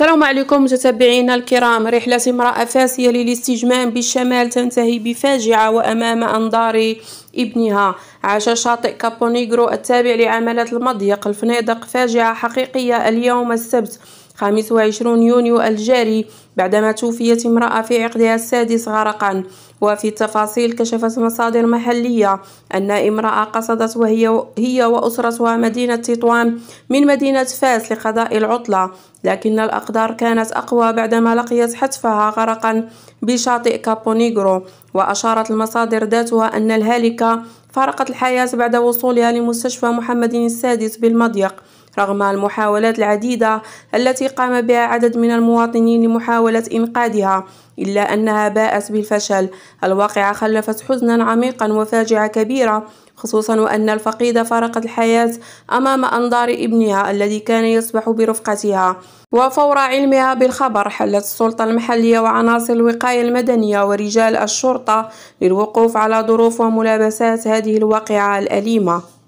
السلام عليكم متابعينا الكرام رحلة امرأة فاسية للاستجمام بالشمال تنتهي بفاجعة وأمام أنظار ابنها عاش شاطئ كابونيغرو التابع لعملة المضيق الفنادق فاجعة حقيقية اليوم السبت 25 يونيو الجاري بعدما توفيت امرأة في عقدها السادس غرقا وفي التفاصيل كشفت مصادر محلية أن امرأة قصدت وهي هي وأسرتها مدينة تطوان من مدينة فاس لقضاء العطلة لكن الأقدار كانت أقوى بعدما لقيت حتفها غرقا بشاطئ كابونيغرو وأشارت المصادر ذاتها أن الهالكة فارقت الحياة بعد وصولها لمستشفى محمد السادس بالمضيق رغم المحاولات العديدة التي قام بها عدد من المواطنين لمحاولة إنقاذها إلا أنها باءت بالفشل الواقعة خلفت حزنا عميقا وفاجعة كبيرة خصوصا وأن الفقيدة فارقت الحياة أمام أنظار ابنها الذي كان يسبح برفقتها وفور علمها بالخبر حلت السلطة المحلية وعناصر الوقاية المدنية ورجال الشرطة للوقوف على ظروف وملابسات هذه الواقعة الأليمة